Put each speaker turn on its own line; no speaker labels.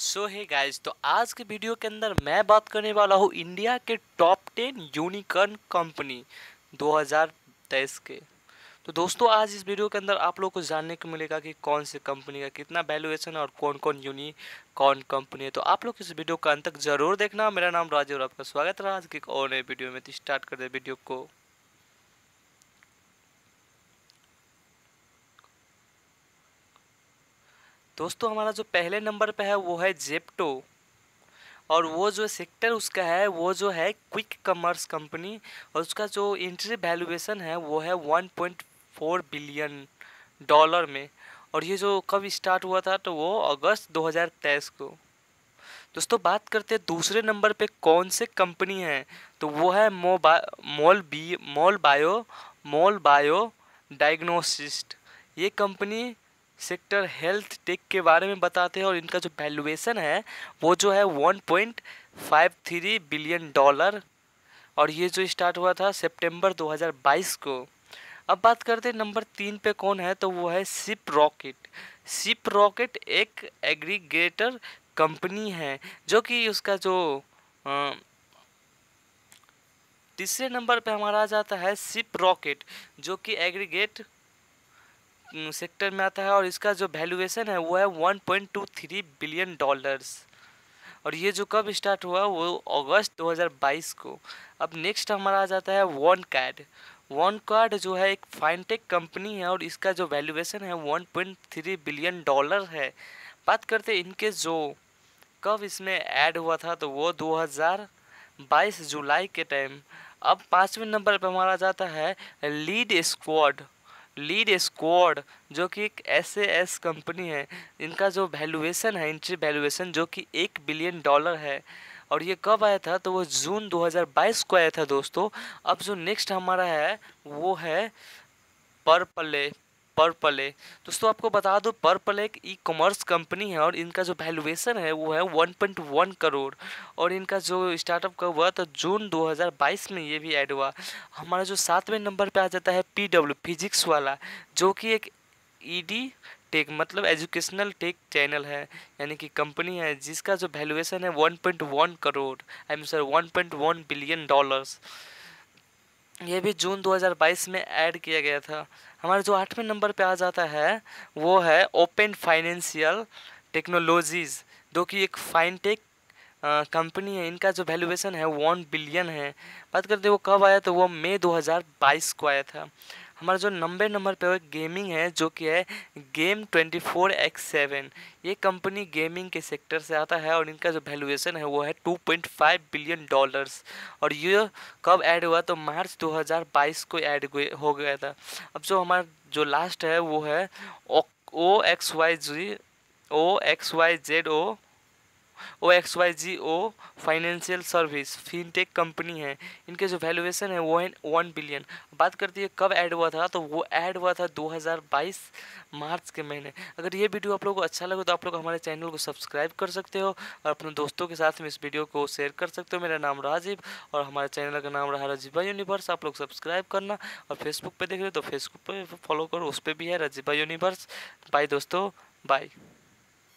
सो है गाइज तो आज के वीडियो के अंदर मैं बात करने वाला हूँ इंडिया के टॉप टेन यूनिकॉर्न कंपनी 2023 के तो दोस्तों आज इस वीडियो के अंदर आप लोग को जानने को मिलेगा कि कौन सी कंपनी का कितना वैल्यूएशन और कौन कौन यूनी कौन कंपनी है तो आप लोग इस वीडियो का अंत तक जरूर देखना मेरा नाम राजीव और आपका स्वागत रहा आज की एक और नए वीडियो में तो स्टार्ट कर दे वीडियो को दोस्तों हमारा जो पहले नंबर पे है वो है जेप्टो और वो जो सेक्टर उसका है वो जो है क्विक कमर्स कंपनी और उसका जो इंट्री वैल्यूएशन है वो है one point four billion dollar में और ये जो कब स्टार्ट हुआ था तो वो अगस्त 2023 को दोस्तों बात करते हैं दूसरे नंबर पे कौन से कंपनी है तो वो है मोबा मोल बी Molbio Molbio diagnostics ये कंपनी सेक्टर हेल्थ टेक के बारे में बताते हैं और इनका जो वैल्यूएशन है वो जो है one point five three billion dollar और ये जो स्टार्ट हुआ था सितंबर 2022 को अब बात करते हैं नंबर तीन पे कौन है तो वो है सिप रॉकेट सिप रॉकेट एक एग्रीगेटर कंपनी है जो कि उसका जो तीसरे नंबर पे हमारा आ जाता है सिप रॉकेट जो कि एग्रीगेट सेक्टर में आता है और इसका जो वैल्यूएशन है वो है one point two three billion dollars और ये जो कब स्टार्ट हुआ वो अगस्त 2022 को अब नेक्स्ट हमारा आ जाता है वन कार्ड वन कार्ड जो है एक फाइनटेक कंपनी है और इसका जो वैल्यूएशन है one point three billion dollar है बात करते इनके जो कब इसमें ऐड हुआ था तो वो 2022 जुलाई के टाइम अब पाँचवें नंबर पर हमारा जाता है लीड स्क्वाड लीड स्क्वाड जो कि एक एस एस कंपनी है इनका जो वैल्यूएशन है इंट्री वैल्यूएशन जो कि एक बिलियन डॉलर है और ये कब आया था तो वो जून 2022 को आया था दोस्तों अब जो नेक्स्ट हमारा है वो है पर्पले पर्पल है दोस्तों आपको बता दो पर्पल एक ई कॉमर्स कंपनी है और इनका जो वैल्यूएशन है वो है 1.1 करोड़ और इनका जो स्टार्टअप का हुआ था जून 2022 में ये भी ऐड हुआ हमारा जो सातवें नंबर पे आ जाता है पी फिजिक्स वाला जो कि एक ई e टेक मतलब एजुकेशनल टेक चैनल है यानी कि कंपनी है जिसका जो वैल्यूएशन है one crore I mean sir one billion dollars ये भी जून 2022 में ऐड किया गया था हमारे जो आठवें नंबर पे आ जाता है वो है ओपन फाइनेंशियल टेक्नोलॉजीज़ जो कि एक फाइनटेक कंपनी है इनका जो वैल्यूएशन है वन बिलियन है बात करते वो कब आया तो वो मई 2022 को आया था हमारा जो नंबर नंबर पे गेमिंग है जो कि है game twenty four x seven ये कंपनी गेमिंग के सेक्टर से आता है और इनका जो वैल्यूएशन है वो है two point five billion dollars और ये कब ऐड हुआ तो मार्च दो हज़ार बाईस को ऐड हो गया था अब जो हमारा जो लास्ट है वो है O X Y G O X Y Z O O X Y G O financial service fintech company है इनके जो वैल्यूएशन है वो है वन बिलियन बात करती है कब ऐड हुआ था तो वो ऐड हुआ था 2022 मार्च के महीने अगर ये वीडियो आप लोगों को अच्छा लगे तो आप लोग हमारे चैनल को सब्सक्राइब कर सकते हो और अपने दोस्तों के साथ में इस वीडियो को शेयर कर सकते हो मेरा नाम राजीव और हमारे चैनल का नाम रहा राजीवा यूनिवर्स आप लोग सब्सक्राइब करना और फेसबुक पर देख रहे हो तो फेसबुक पर फॉलो करो उस पर भी है राजीवा यूनिवर्स बाय दोस्तों बाय